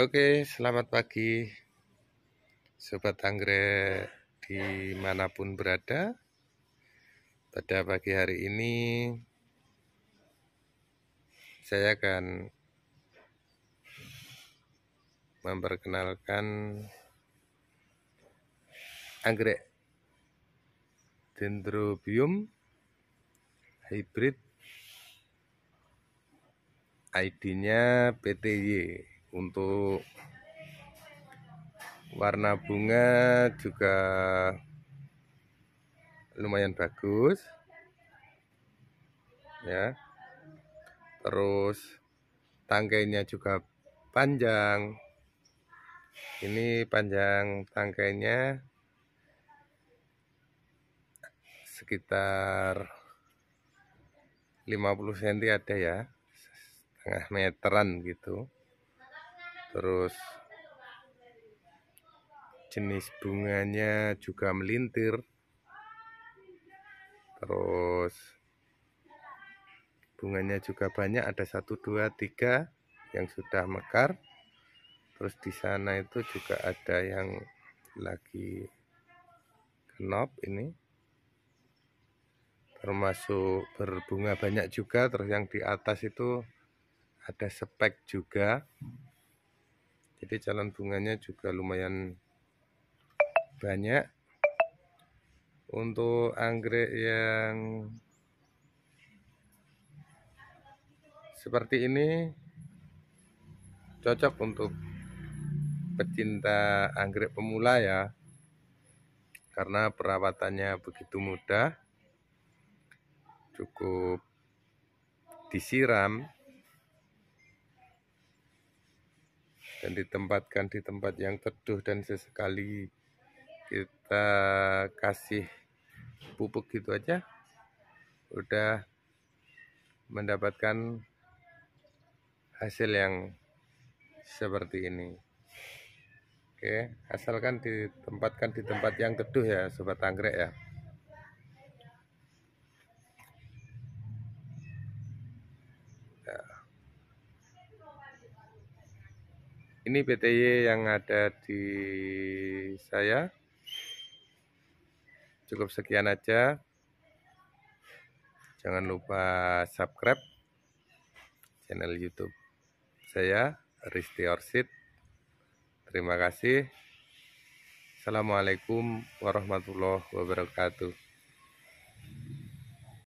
Oke, selamat pagi Sobat Anggrek dimanapun berada Pada pagi hari ini Saya akan memperkenalkan Anggrek Dendrobium Hybrid ID-nya PTY untuk warna bunga juga lumayan bagus ya terus tangkainya juga panjang ini panjang tangkainya sekitar 50 cm ada ya setengah meteran gitu terus jenis bunganya juga melintir terus bunganya juga banyak ada satu dua tiga yang sudah mekar terus di sana itu juga ada yang lagi kenop ini termasuk berbunga banyak juga terus yang di atas itu ada spek juga jadi calon bunganya juga lumayan banyak untuk anggrek yang seperti ini cocok untuk pecinta anggrek pemula ya karena perawatannya begitu mudah cukup disiram dan ditempatkan di tempat yang teduh dan sesekali kita kasih pupuk gitu aja udah mendapatkan hasil yang seperti ini Oke asalkan ditempatkan di tempat yang teduh ya sobat anggrek ya Yeah. ini PTY yang ada di saya cukup sekian aja jangan lupa subscribe channel youtube saya Risti Orsid terima kasih Assalamualaikum warahmatullahi wabarakatuh